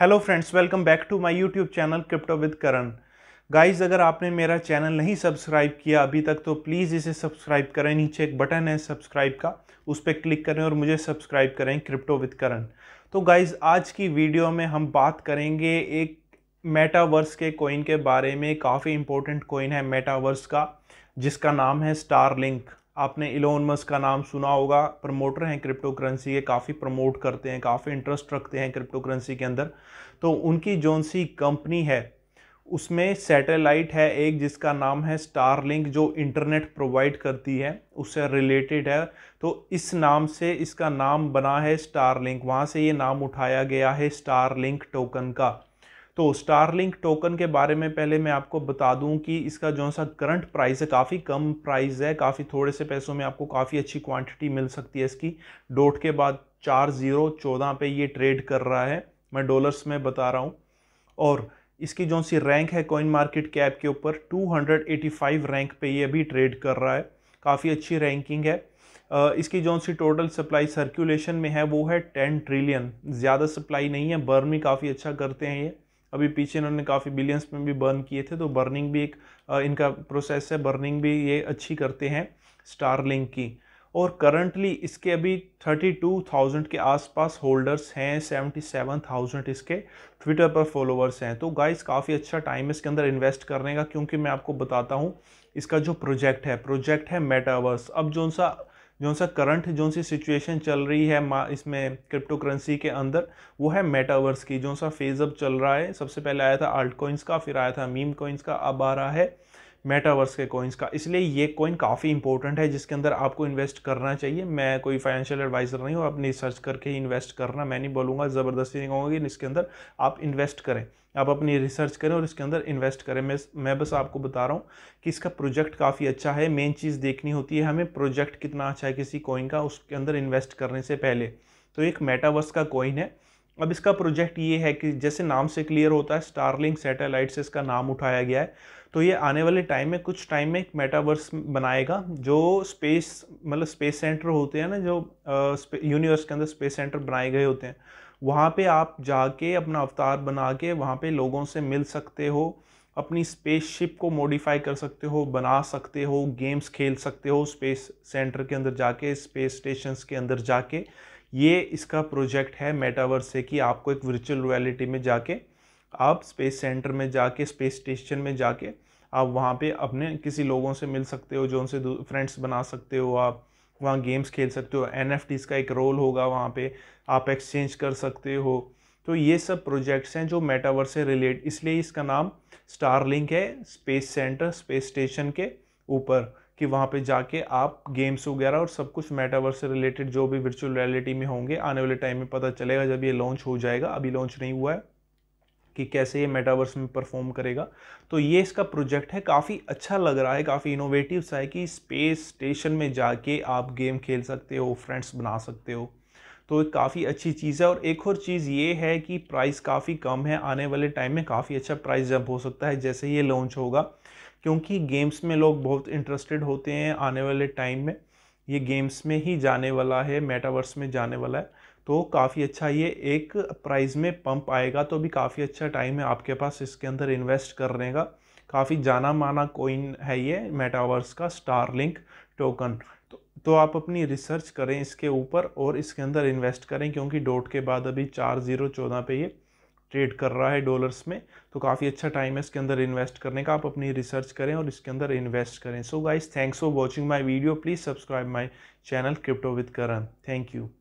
hello friends welcome back to my YouTube channel crypto with Karan guys अगर आपने मेरा channel नहीं सब्सक्राइब किया अभी तक तो प्लीज़ इसे सब्सक्राइब करें नीचे एक बटन है सब्सक्राइब का उस पर क्लिक करें और मुझे सब्सक्राइब करें क्रिप्टो विद करण तो गाइज़ आज की वीडियो में हम बात करेंगे एक मेटावर्स के कोइन के बारे में काफ़ी इंपॉर्टेंट कोइन है मेटावर्स का जिसका नाम है स्टार लिंक आपने इलोन मस्क का नाम सुना होगा प्रमोटर हैं क्रिप्टो करेंसी के काफ़ी प्रमोट करते हैं काफ़ी इंटरेस्ट रखते हैं क्रिप्टो करेंसी के अंदर तो उनकी जौन सी कंपनी है उसमें सैटेलाइट है एक जिसका नाम है स्टारलिंक जो इंटरनेट प्रोवाइड करती है उससे रिलेटेड है तो इस नाम से इसका नाम बना है स्टारलिंक वहाँ से ये नाम उठाया गया है स्टारलिंक टोकन का तो स्टारलिंक टोकन के बारे में पहले मैं आपको बता दूं कि इसका जो सा करंट प्राइस है काफ़ी कम प्राइस है काफ़ी थोड़े से पैसों में आपको काफ़ी अच्छी क्वांटिटी मिल सकती है इसकी डोट के बाद चार ज़ीरो चौदह पे ये ट्रेड कर रहा है मैं डॉलर्स में बता रहा हूँ और इसकी जो सी रैंक है कॉइन मार्केट कैप के ऊपर टू रैंक पर ये अभी ट्रेड कर रहा है काफ़ी अच्छी रैंकिंग है इसकी जो सी टोटल सप्लाई सर्कुलेशन में है वो है टेन ट्रिलियन ज़्यादा सप्लाई नहीं है बर्न भी काफ़ी अच्छा करते हैं ये अभी पीछे इन्होंने काफ़ी बिलियंस में भी बर्न किए थे तो बर्निंग भी एक इनका प्रोसेस है बर्निंग भी ये अच्छी करते हैं स्टारलिंक की और करंटली इसके अभी 32,000 के आसपास होल्डर्स हैं 77,000 इसके ट्विटर पर फॉलोवर्स हैं तो गाइस काफ़ी अच्छा टाइम इसके अंदर इन्वेस्ट करने का क्योंकि मैं आपको बताता हूँ इसका जो प्रोजेक्ट है प्रोजेक्ट है मेटावर्स अब जो सा जो सा करंट जो सी सिचुएशन चल रही है इसमें क्रिप्टो करेंसी के अंदर वो है मेटावर्स की जो सा फेज अप चल रहा है सबसे पहले आया था आल्ट कोइंस का फिर आया था मीम कोइंस का अब आ रहा है मेटावर्स के कोइंस का इसलिए ये कॉइन काफ़ी इंपॉर्टेंट है जिसके अंदर आपको इन्वेस्ट करना चाहिए मैं कोई फाइनेंशियल एडवाइज़र नहीं हूँ अपनी रिसर्च करके ही इन्वेस्ट करना मैं नहीं बोलूँगा ज़बरदस्ती नहीं कहूँगा कि इसके अंदर आप इन्वेस्ट करें आप अपनी रिसर्च करें और इसके अंदर इन्वेस्ट करें मैं मैं बस आपको बता रहा हूँ कि इसका प्रोजेक्ट काफ़ी अच्छा है मेन चीज़ देखनी होती है हमें प्रोजेक्ट कितना अच्छा है किसी कॉइन का उसके अंदर इन्वेस्ट करने से पहले तो एक मेटावर्स का कोइन है अब इसका प्रोजेक्ट ये है कि जैसे नाम से क्लियर होता है स्टारलिंग सैटेलाइट से इसका नाम उठाया गया है तो ये आने वाले टाइम में कुछ टाइम में एक मेटावर्स बनाएगा जो स्पेस मतलब स्पेस सेंटर होते हैं ना जो यूनिवर्स के अंदर स्पेस सेंटर बनाए गए होते हैं वहाँ पे आप जाके अपना अवतार बना के वहाँ पे लोगों से मिल सकते हो अपनी स्पेसशिप को मॉडिफाई कर सकते हो बना सकते हो गेम्स खेल सकते हो स्पेस सेंटर के अंदर जाके स्पेस स्टेशन के अंदर जाके ये इसका प्रोजेक्ट है मेटावर्स से कि आपको एक वर्चुअल रियलिटी में जाके आप स्पेस सेंटर में जाके स्पेस स्टेशन में जाके आप वहाँ पे अपने किसी लोगों से मिल सकते हो जो उनसे फ्रेंड्स बना सकते हो आप वहाँ गेम्स खेल सकते हो एन का एक रोल होगा वहाँ पे आप एक्सचेंज कर सकते हो तो ये सब प्रोजेक्ट्स हैं जो मेटावर्स से रिलेट इसलिए इसका नाम स्टारलिंक है स्पेस सेंटर स्पेस स्टेशन के ऊपर कि वहाँ पे जाके आप गेम्स वगैरह और सब कुछ मेटावर्स से रिलेटेड जो भी वर्चुअल रियलिटी में होंगे आने वाले टाइम में पता चलेगा जब ये लॉन्च हो जाएगा अभी लॉन्च नहीं हुआ है कि कैसे ये मेटावर्स में परफॉर्म करेगा तो ये इसका प्रोजेक्ट है काफ़ी अच्छा लग रहा है काफ़ी इनोवेटिव सा है कि स्पेस स्टेशन में जाके आप गेम खेल सकते हो फ्रेंड्स बना सकते हो तो काफ़ी अच्छी चीज़ है और एक और चीज़ ये है कि प्राइस काफ़ी कम है आने वाले टाइम में काफ़ी अच्छा प्राइस जब हो सकता है जैसे ये लॉन्च होगा क्योंकि गेम्स में लोग बहुत इंटरेस्टेड होते हैं आने वाले टाइम में ये गेम्स में ही जाने वाला है मेटावर्स में जाने वाला है तो काफ़ी अच्छा ये एक प्राइस में पंप आएगा तो भी काफ़ी अच्छा टाइम है आपके पास इसके अंदर इन्वेस्ट करने का काफ़ी जाना माना कोइन है ये मेटावर्स का स्टार लिंक टोकन तो आप अपनी रिसर्च करें इसके ऊपर और इसके अंदर इन्वेस्ट करें क्योंकि डॉट के बाद अभी चार जीरो चौदह पे ये ट्रेड कर रहा है डॉलर्स में तो काफ़ी अच्छा टाइम है इसके अंदर इन्वेस्ट करने का आप अपनी रिसर्च करें और इसके अंदर इन्वेस्ट करें so guys thanks for watching my video please subscribe my channel crypto with Karan thank you